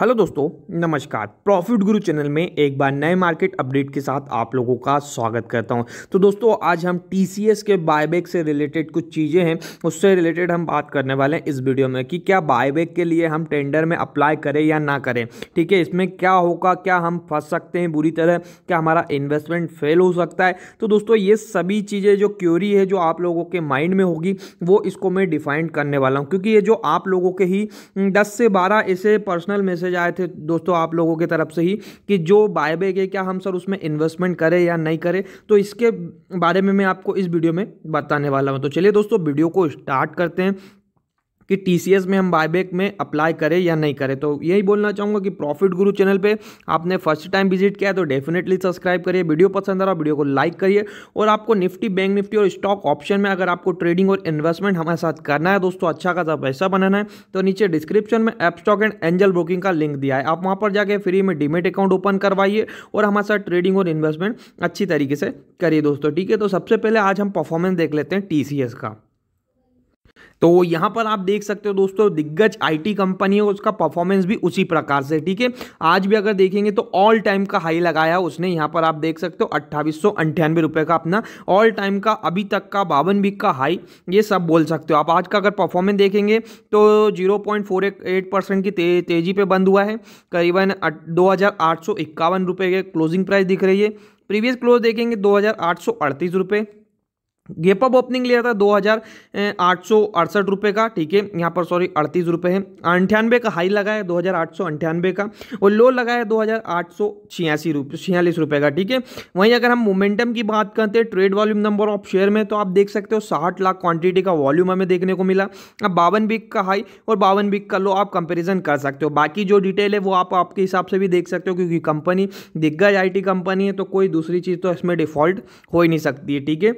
hello दोस्तों नमस्कार profit गुरु चैनल में एक बार नए मार्केट अपडेट के साथ आप लोगों का स्वागत करता हूं तो दोस्तों आज हम टीसीएस के बायबैक से रिलेटेड कुछ चीज़ें हैं उससे रिलेटेड हम बात करने वाले हैं इस वीडियो में कि क्या बायबैक के लिए हम टेंडर में अप्लाई करें या ना करें ठीक है इसमें क्या होगा क्या हम फंस सकते हैं बुरी तरह क्या हमारा इन्वेस्टमेंट फेल हो सकता है तो दोस्तों ये सभी चीज़ें जो क्योरी है जो आप लोगों के माइंड में होगी वो इसको मैं डिफाइन करने वाला हूँ क्योंकि ये जो आप लोगों के ही दस से बारह ऐसे पर्सनल मैसेज मैसेज आए थे दोस्तों आप लोगों की तरफ से ही कि जो बायबैक है क्या हम सर उसमें इन्वेस्टमेंट करें या नहीं करें तो इसके बारे में मैं आपको इस वीडियो में बताने वाला हूँ तो चलिए दोस्तों वीडियो को स्टार्ट करते हैं कि टी में हम बायबैक में अप्लाई करें या नहीं करें तो यही बोलना चाहूँगा कि प्रॉफिट गुरु चैनल पे आपने फर्स्ट टाइम विजिट किया तो डेफिनेटली सब्सक्राइब करिए वीडियो पसंद आ रहा वीडियो को लाइक करिए और आपको निफ्टी बैंक निफ्टी और स्टॉक ऑप्शन में अगर आपको ट्रेडिंग और इन्वेस्टमेंट हमारे साथ करना है दोस्तों अच्छा खासा पैसा बनाना है तो नीचे डिस्क्रिप्शन में Upstox and Angel Broking का लिंक दिया है आप वहाँ पर जाकर फ्री में डीमेट अकाउंट ओपन करवाइए और हमारे साथ ट्रेडिंग और इन्वेस्टमेंट अच्छी तरीके से करिए दोस्तों ठीक है तो सबसे पहले आज हम परफॉर्मेंस देख लेते हैं टी का तो यहाँ पर आप देख सकते हो दोस्तों दिग्गज आईटी कंपनी है उसका परफॉर्मेंस भी उसी प्रकार से ठीक है आज भी अगर देखेंगे तो ऑल टाइम का हाई लगाया उसने यहाँ पर आप देख सकते हो अट्ठाईस रुपए का अपना ऑल टाइम का अभी तक का बावन वीक का हाई ये सब बोल सकते हो आप आज का अगर परफॉर्मेंस देखेंगे तो zero point four eight percent की ते, तेजी पर बंद हुआ है करीबन दो हज़ार रुपए के क्लोजिंग प्राइस दिख रही है प्रीवियस क्लोज देखेंगे दो हज़ार आठ सौ अड़तीस रुपये गेप अप ओपनिंग लिया था दो हज़ार आठ सौ अड़सठ रुपये का ठीक है यहाँ पर सॉरी अड़तीस रुपये है अंठानवे का हाई लगा है दो हज़ार आठ सौ अंठानवे का और लो लगा है दो हज़ार आठ सौ छियासी रुपये छियालीस रुपये का ठीक है वहीं अगर हम मोमेंटम की बात करते हैं trade volume number of share में तो आप देख सकते हो साठ लाख क्वांटिटी का वॉल्यूम हमें देखने को मिला अब बावन बीक का हाई और बावन बीक का लो आप कंपेरिजन कर सकते हो बाकी जो डिटेल है वो आप आपके हिसाब से भी देख सकते हो क्योंकि कंपनी दिग्गज आई कंपनी है तो कोई दूसरी चीज़ तो इसमें डिफॉल्ट हो ही नहीं सकती है ठीक है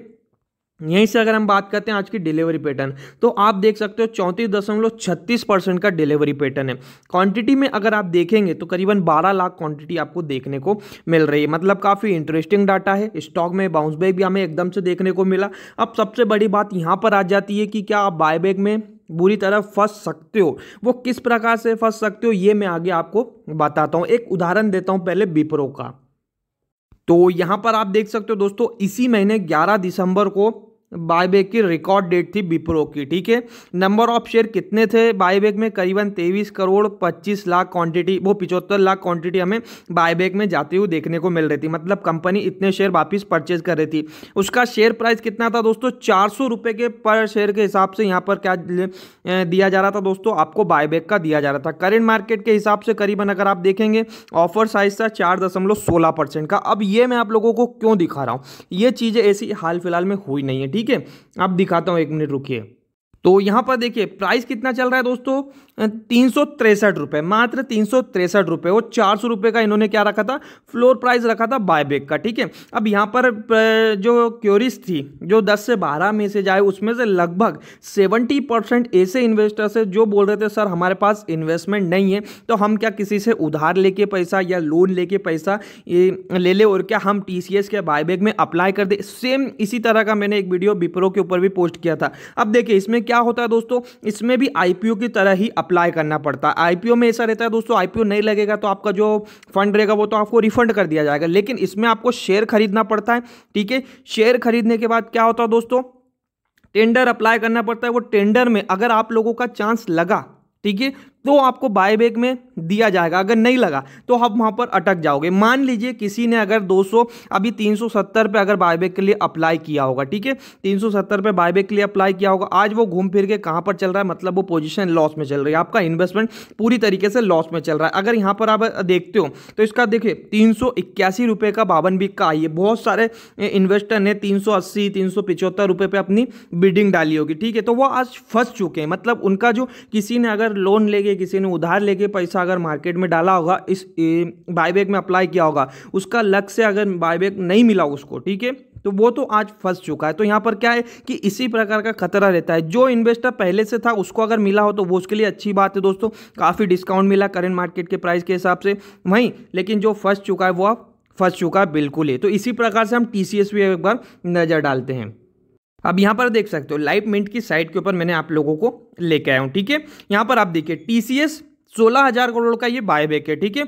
यहीं से अगर हम बात करते हैं आज की डिलीवरी पैटर्न तो आप देख सकते हो चौंतीस दशमलव छत्तीस परसेंट का डिलीवरी पैटर्न है क्वांटिटी में अगर आप देखेंगे तो करीबन 12 लाख क्वांटिटी आपको देखने को मिल रही है मतलब काफ़ी इंटरेस्टिंग डाटा है स्टॉक में बाउंस बैक भी हमें एकदम से देखने को मिला अब सबसे बड़ी बात यहाँ पर आ जाती है कि क्या आप बायबैक में बुरी तरह फंस सकते हो वो किस प्रकार से फंस सकते हो ये मैं आगे आपको बताता हूँ एक उदाहरण देता हूँ पहले बिप्रो का तो यहाँ पर आप देख सकते हो दोस्तों इसी महीने 11 दिसंबर को बायबैक की रिकॉर्ड डेट थी बिप्रो की ठीक है नंबर ऑफ शेयर कितने थे बायबैक में करीबन तेईस करोड़ पच्चीस लाख क्वांटिटी वो पिचहत्तर लाख क्वांटिटी हमें बायबैक में जाती हुई देखने को मिल रही थी मतलब कंपनी इतने शेयर वापस परचेज कर रही थी उसका शेयर प्राइस कितना था दोस्तों चार सौ रुपये के पर शेयर के हिसाब से यहाँ पर क्या दिया जा रहा था दोस्तों आपको बायबैक का दिया जा रहा था करेंट मार्केट के हिसाब से करीबन अगर आप देखेंगे ऑफर साइज था चार दशमलव सोलह परसेंट का अब ये मैं आप लोगों को क्यों दिखा रहा हूँ ये चीज़ें ऐसी हाल फिलहाल में हुई नहीं है ठीक ठीक है अब दिखाता हूँ एक मिनट रुकिए तो यहाँ पर देखिए प्राइस कितना चल रहा है दोस्तों तीन सौ तिरसठ रुपये मात्र तीन सौ तिरसठ रुपये वो चार सौ रुपये का इन्होंने क्या रखा था फ्लोर प्राइस रखा था बायबैक का ठीक है अब यहाँ पर जो क्योरीज थी जो दस से बारह मैसेज आए उसमें से लगभग सेवेंटी परसेंट ऐसे इन्वेस्टर्स है जो बोल रहे थे सर हमारे पास इन्वेस्टमेंट नहीं है तो हम क्या किसी से उधार लेके पैसा या लोन लेके पैसा ले ले और क्या हम टी के बायबैक में अप्लाई कर दे सेम इसी तरह का मैंने एक वीडियो बिप्रो के ऊपर भी पोस्ट किया था अब देखिए इसमें क्या होता है दोस्तों इसमें भी आई की तरह ही अप्लाई करना पड़ता है आईपीओ में ऐसा रहता है दोस्तों आईपीओ नहीं लगेगा तो आपका जो फंड रहेगा वो तो आपको रिफंड कर दिया जाएगा लेकिन इसमें आपको शेयर खरीदना पड़ता है ठीक है शेयर खरीदने के बाद क्या होता है दोस्तों टेंडर अप्लाई करना पड़ता है वो टेंडर में अगर आप लोगों का चांस लगा ठीक है तो आपको बाय बैक में दिया जाएगा अगर नहीं लगा तो आप वहाँ पर अटक जाओगे मान लीजिए किसी ने अगर 200 अभी 370 पे अगर बायबैक के लिए अप्लाई किया होगा ठीक है 370 पे बायबैक के लिए अप्लाई किया होगा आज वो घूम फिर के कहाँ पर चल रहा है मतलब वो पोजीशन लॉस में चल रही है आपका इन्वेस्टमेंट पूरी तरीके से लॉस में चल रहा है अगर यहाँ पर आप देखते हो तो इसका देखिए तीन रुपये का बावन बिक का आइए बहुत सारे इन्वेस्टर ने तीन सौ अस्सी रुपये पर अपनी बिडिंग डाली होगी ठीक है तो वो आज फंस चुके हैं मतलब उनका जो किसी ने अगर लोन लेके या किसी ने उधार लेके पैसा अगर मार्केट में डाला होगा इस बायबैक में अप्लाई किया होगा उसका लक्ष्य अगर बायबैक नहीं मिला उसको ठीक है तो वो तो आज फंस चुका है तो यहाँ पर क्या है कि इसी प्रकार का खतरा रहता है जो इन्वेस्टर पहले से था उसको अगर मिला हो तो वो उसके लिए अच्छी बात है दोस्तों काफ़ी डिस्काउंट मिला करेंट मार्केट के प्राइस के हिसाब से वहीं लेकिन जो फंस चुका है वो अब फंस चुका है बिल्कुल ही तो इसी प्रकार से हम टी सी एस भी एक बार नज़र डालते हैं अब यहाँ पर देख सकते हो लाइव मिंट की साइट के ऊपर मैंने आप लोगों को लेके आया हूँ ठीक है यहाँ पर आप देखिए टी सी एस सोलह हजार करोड़ का ये बायबैक है ठीक है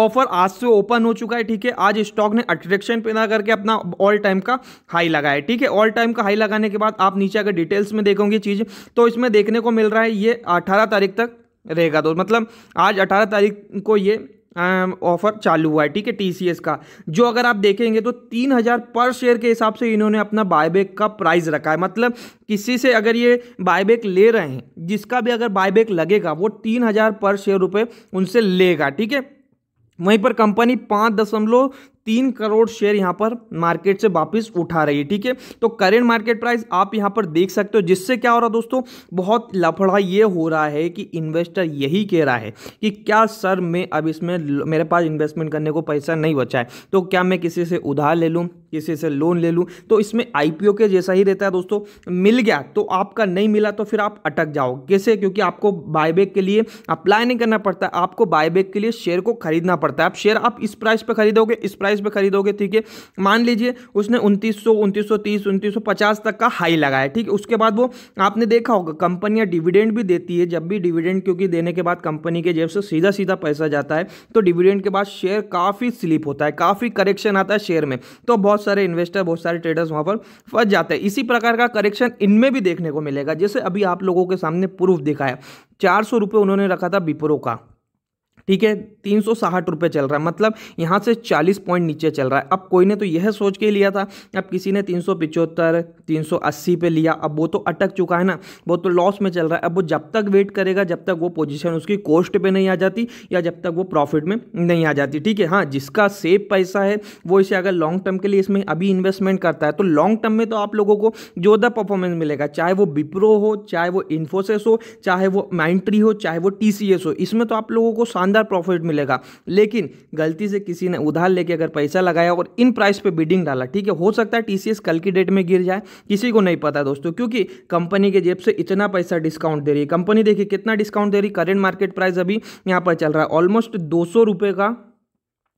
ऑफर आज से ओपन हो चुका है ठीक है आज स्टॉक ने अट्रैक्शन पैदा करके अपना ऑल टाइम का हाई लगाया है ठीक है ऑल टाइम का हाई लगाने के बाद आप नीचे अगर डिटेल्स में देखोगे चीज़ तो इसमें देखने को मिल रहा है ये अठारह तारीख तक रहेगा तो मतलब आज अठारह तारीख को ये ऑफर चालू हुआ है ठीक है टीसीएस का जो अगर आप देखेंगे तो तीन हज़ार पर शेयर के हिसाब से इन्होंने अपना बायबैक का प्राइस रखा है मतलब किसी से अगर ये बायबैक ले रहे हैं जिसका भी अगर बायबैक लगेगा वो तीन हज़ार पर शेयर रुपये उनसे लेगा ठीक है वहीं पर कंपनी पाँच दशमलव तीन करोड़ शेयर यहां पर मार्केट से वापस उठा रही है ठीक है तो करेंट मार्केट प्राइस आप यहां पर देख सकते हो जिससे क्या हो रहा दोस्तों बहुत लफड़ा ये हो रहा है कि इन्वेस्टर यही कह रहा है कि क्या सर मैं अब इसमें मेरे पास इन्वेस्टमेंट करने को पैसा नहीं बचा है तो क्या मैं किसी से उधार ले लूँ किसी से लोन ले लूँ तो इसमें आईपीओ के जैसा ही रहता है दोस्तों मिल गया तो आपका नहीं मिला तो फिर आप अटक जाओ कैसे क्योंकि आपको बायबैक के लिए अप्लाई नहीं करना पड़ता आपको बायबैक के लिए शेयर को खरीदना पड़ता है आप शेयर आप इस प्राइस पर खरीदोगे इस प्राइस एवरेज पे खरीदोगे ठीक है मान लीजिए उसने उनतीस सौ उनतीस तक का हाई लगाया ठीक है उसके बाद वो आपने देखा होगा कंपनियाँ डिविडेंड भी देती है जब भी डिविडेंड क्योंकि देने के बाद कंपनी के जेब से सीधा सीधा पैसा जाता है तो डिविडेंड के बाद शेयर काफ़ी स्लिप होता है काफ़ी करेक्शन आता है शेयर में तो बहुत सारे इन्वेस्टर बहुत सारे ट्रेडर्स वहाँ पर फंस जाते हैं इसी प्रकार का करेक्शन इनमें भी देखने को मिलेगा जैसे अभी आप लोगों के सामने प्रूफ दिखाया चार सौ रुपये उन्होंने रखा था बिप्रो का ठीक है तीन सौ साठ रुपये चल रहा है मतलब यहाँ से चालीस पॉइंट नीचे चल रहा है अब कोई ने तो यह सोच के लिया था अब किसी ने तीन सौ पिचहत्तर तीन सौ अस्सी पे लिया अब वो तो अटक चुका है ना वो तो लॉस में चल रहा है अब वो जब तक वेट करेगा जब तक वो पोजीशन उसकी कॉस्ट पे नहीं आ जाती या जब तक वो प्रॉफिट में नहीं आ जाती ठीक है हाँ जिसका सेफ पैसा है वो इसे अगर लॉन्ग टर्म के लिए इसमें अभी इन्वेस्टमेंट करता है तो लॉन्ग टर्म में तो आप लोगों को जोधा परफॉर्मेंस मिलेगा चाहे वो बिप्रो हो चाहे वो इन्फोसिस हो चाहे वो माइंट्री हो चाहे वो टी हो इसमें तो आप लोगों को शान शानदार प्रॉफिट मिलेगा लेकिन गलती से किसी ने उधार लेके अगर पैसा लगाया और इन प्राइस पे बिडिंग डाला ठीक है हो सकता है टीसीएस कल की डेट में गिर जाए किसी को नहीं पता दोस्तों क्योंकि कंपनी के जेब से इतना पैसा डिस्काउंट दे रही है कंपनी देखिए कितना डिस्काउंट दे रही करेंट मार्केट प्राइस अभी यहाँ पर चल रहा है ऑलमोस्ट दो का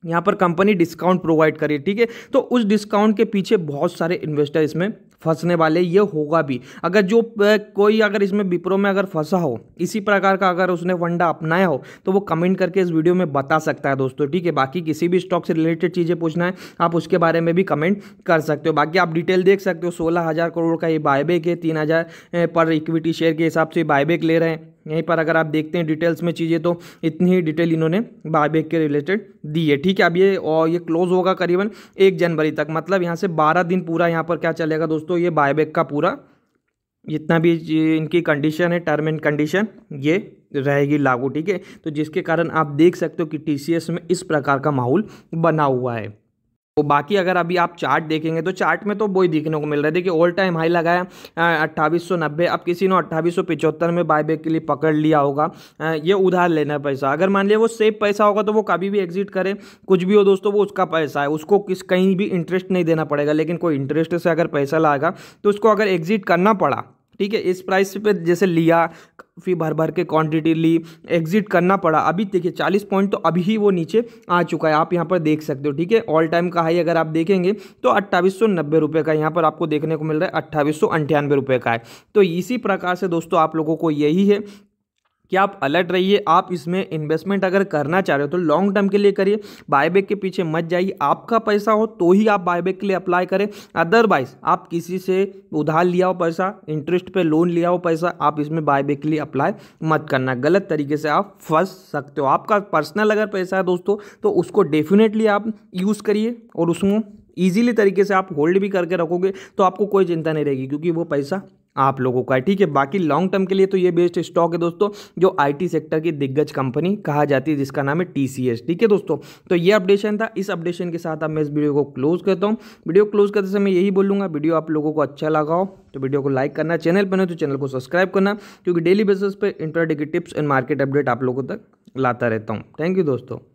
यहाँ पर कंपनी डिस्काउंट प्रोवाइड करी ठीक है तो उस डिस्काउंट के पीछे बहुत सारे इन्वेस्टर इसमें फंसने वाले ये होगा भी अगर जो कोई अगर इसमें विप्रो में अगर फंसा हो इसी प्रकार का अगर उसने फंडा अपनाया हो तो वो कमेंट करके इस वीडियो में बता सकता है दोस्तों ठीक है बाकी किसी भी स्टॉक से रिलेटेड चीज़ें पूछना है आप उसके बारे में भी कमेंट कर सकते हो बाकी आप डिटेल देख सकते हो सोलह हज़ार करोड़ का ये बायबैक है तीन हज़ार पर इक्विटी शेयर के हिसाब से बायबैक ले रहे हैं यहीं पर अगर आप देखते हैं डिटेल्स में चीज़ें तो इतनी ही डिटेल इन्होंने बायबैक के रिलेटेड दी है ठीक है अब ये और ये क्लोज होगा करीबन एक जनवरी तक मतलब यहाँ से बारह दिन पूरा यहाँ पर क्या चलेगा दोस्तों ये बायबैक का पूरा जितना भी इनकी कंडीशन है टर्म एंड कंडीशन ये रहेगी लागू ठीक है तो जिसके कारण आप देख सकते हो कि टी में इस प्रकार का माहौल बना हुआ है और तो बाकी अगर अभी आप चार्ट देखेंगे तो चार्ट में तो वो ही देखने को मिल रहा है देखिए ऑल टाइम हाई लगाया अट्ठावी सौ नब्बे अब किसी ने अट्ठाईस सौ पिचहत्तर में बायबैक के लिए पकड़ लिया होगा आ, ये उधार लेना पैसा अगर मान लिया वो सेफ पैसा होगा तो वो कभी भी एग्जिट करे कुछ भी हो दोस्तों वो उसका पैसा है उसको किस कहीं भी इंटरेस्ट नहीं देना पड़ेगा लेकिन कोई इंटरेस्ट से अगर पैसा लाएगा तो उसको अगर एग्जिट करना पड़ा ठीक है इस प्राइस पे जैसे लिया फिर भर भर के क्वांटिटी ली एग्जिट करना पड़ा अभी देखिए चालीस पॉइंट तो अभी ही वो नीचे आ चुका है आप यहाँ पर देख सकते हो ठीक है ऑल टाइम का हाई अगर आप देखेंगे तो अट्ठाईस सौ नब्बे रुपये का यहाँ पर आपको देखने को मिल रहा है अट्ठाईस सौ अंठानवे रुपये का है तो इसी प्रकार से दोस्तों आप लोगों को यही है कि आप अलर्ट रहिए आप इसमें इन्वेस्टमेंट अगर करना चाह रहे हो तो लॉन्ग टर्म के लिए करिए बायबैक के पीछे मत जाइए आपका पैसा हो तो ही आप बायबैक के लिए अप्लाई करें अदरवाइज आप किसी से उधार लिया हो पैसा इंटरेस्ट पे लोन लिया हो पैसा आप इसमें बायबैक के लिए अप्लाई मत करना गलत तरीके से आप फंस सकते हो आपका पर्सनल अगर पैसा है दोस्तों तो उसको डेफिनेटली आप यूज़ करिए और उसमें ईजिली तरीके से आप होल्ड भी करके रखोगे तो आपको कोई चिंता नहीं रहेगी क्योंकि वो पैसा आप लोगों का ठीक है बाकी लॉन्ग टर्म के लिए तो ये बेस्ट स्टॉक है दोस्तों जो आईटी सेक्टर की दिग्गज कंपनी कहा जाती है जिसका नाम है टीसीएस ठीक है दोस्तों तो ये अपडेशन था इस अपडेशन के साथ अब मैं इस वीडियो को क्लोज करता हूँ वीडियो क्लोज करते समय यही बोलूँगा वीडियो आप लोगों को अच्छा लगा हो तो वीडियो को लाइक करना चैनल पर नहीं तो चैनल को सब्सक्राइब करना क्योंकि डेली बेसिस पर इंटरडे की टिप्स एंड मार्केट अपडेट आप लोगों तक लाता रहता हूँ थैंक यू दोस्तों